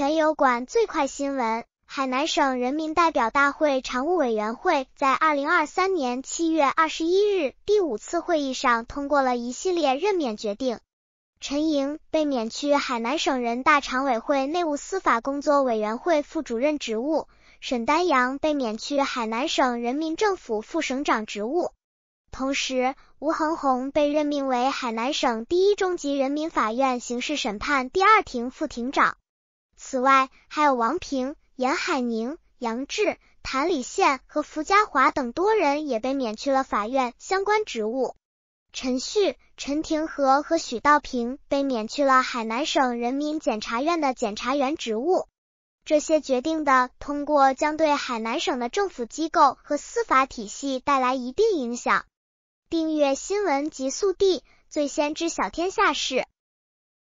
全油管最快新闻：海南省人民代表大会常务委员会在二零二三年七月二十一日第五次会议上通过了一系列任免决定。陈莹被免去海南省人大常委会内务司法工作委员会副主任职务，沈丹阳被免去海南省人民政府副省长职务。同时，吴恒红被任命为海南省第一中级人民法院刑事审判第二庭副庭长。此外，还有王平、严海宁、杨志、谭礼宪和符家华等多人也被免去了法院相关职务。陈旭、陈廷和和许道平被免去了海南省人民检察院的检察员职务。这些决定的通过，将对海南省的政府机构和司法体系带来一定影响。订阅新闻极速递，最先知晓天下事。